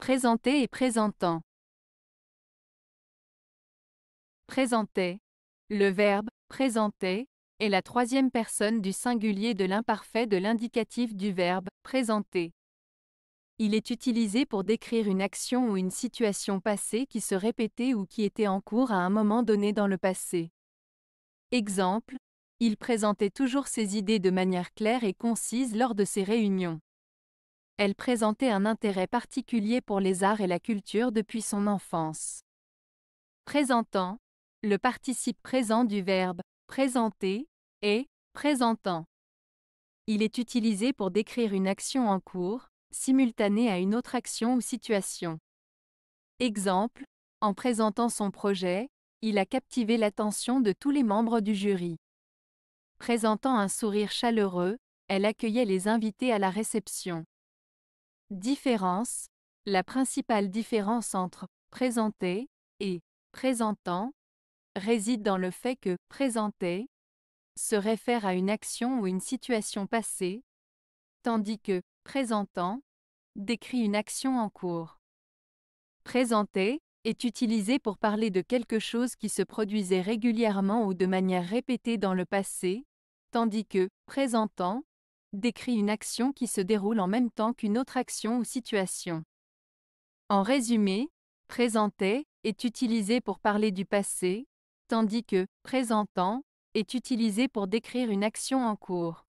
Présenter et présentant. Présenter. Le verbe présenter est la troisième personne du singulier de l'imparfait de l'indicatif du verbe présenter. Il est utilisé pour décrire une action ou une situation passée qui se répétait ou qui était en cours à un moment donné dans le passé. Exemple, il présentait toujours ses idées de manière claire et concise lors de ses réunions elle présentait un intérêt particulier pour les arts et la culture depuis son enfance. Présentant, le participe présent du verbe présenter est présentant. Il est utilisé pour décrire une action en cours, simultanée à une autre action ou situation. Exemple, en présentant son projet, il a captivé l'attention de tous les membres du jury. Présentant un sourire chaleureux, elle accueillait les invités à la réception. Différence. La principale différence entre présenter et présentant réside dans le fait que présenter se réfère à une action ou une situation passée, tandis que présentant décrit une action en cours. Présenter est utilisé pour parler de quelque chose qui se produisait régulièrement ou de manière répétée dans le passé, tandis que présentant décrit une action qui se déroule en même temps qu'une autre action ou situation. En résumé, présenter » est utilisé pour parler du passé, tandis que présentant est utilisé pour décrire une action en cours.